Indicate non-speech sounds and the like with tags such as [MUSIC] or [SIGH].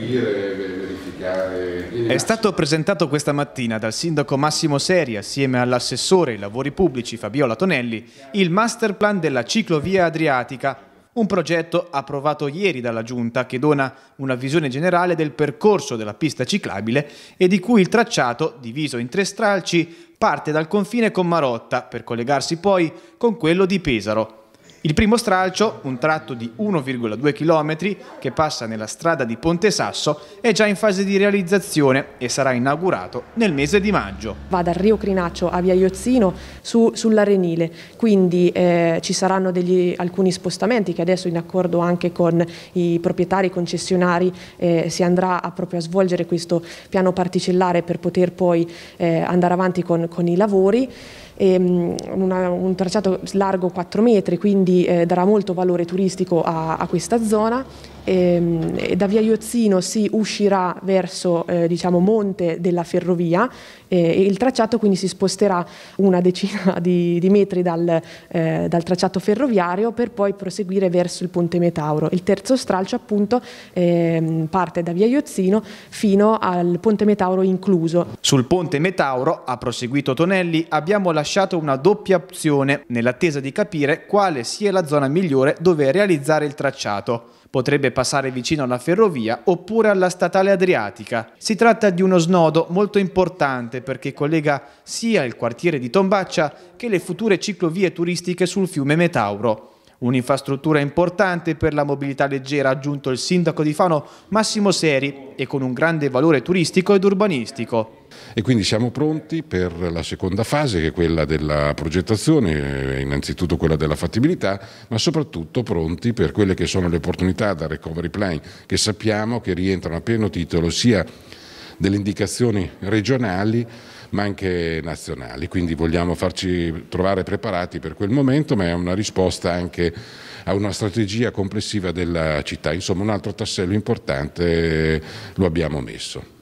seguire, verificare. È stato presentato questa mattina dal sindaco Massimo Seri assieme all'assessore ai lavori pubblici Fabiola Tonelli il master plan della ciclovia adriatica un progetto approvato ieri dalla Giunta che dona una visione generale del percorso della pista ciclabile e di cui il tracciato, diviso in tre stralci, parte dal confine con Marotta per collegarsi poi con quello di Pesaro. Il primo stralcio, un tratto di 1,2 km che passa nella strada di Ponte Sasso, è già in fase di realizzazione e sarà inaugurato nel mese di maggio. Va dal Rio Crinaccio a Via Iozzino su, sull'Arenile, quindi eh, ci saranno degli, alcuni spostamenti che adesso in accordo anche con i proprietari i concessionari eh, si andrà a, proprio a svolgere questo piano particellare per poter poi eh, andare avanti con, con i lavori ehm, una, un tracciato largo 4 metri, quindi eh, darà molto valore turistico a, a questa zona eh, da via Iozzino si uscirà verso eh, diciamo, monte della ferrovia eh, e il tracciato quindi si sposterà una decina [LAUGHS] di, di metri dal, eh, dal, tracciato ferroviario per poi proseguire verso il ponte Metauro. Il terzo stralcio appunto ehm, parte da via Iozzino fino al ponte Metauro incluso. Sul ponte Metauro, ha proseguito Tonelli, abbiamo lasciato una doppia opzione nell'attesa di capire quale sia la zona migliore dove realizzare il tracciato. Potrebbe passare vicino alla ferrovia oppure alla statale adriatica. Si tratta di uno snodo molto importante perché collega sia il quartiere di Tombaccia che le future ciclovie turistiche sul fiume Metauro. Un'infrastruttura importante per la mobilità leggera, ha aggiunto il sindaco di Fano Massimo Seri, e con un grande valore turistico ed urbanistico. E quindi siamo pronti per la seconda fase che è quella della progettazione, eh, innanzitutto quella della fattibilità, ma soprattutto pronti per quelle che sono le opportunità da recovery plan che sappiamo che rientrano a pieno titolo sia delle indicazioni regionali ma anche nazionali. Quindi vogliamo farci trovare preparati per quel momento, ma è una risposta anche a una strategia complessiva della città. Insomma, un altro tassello importante lo abbiamo messo.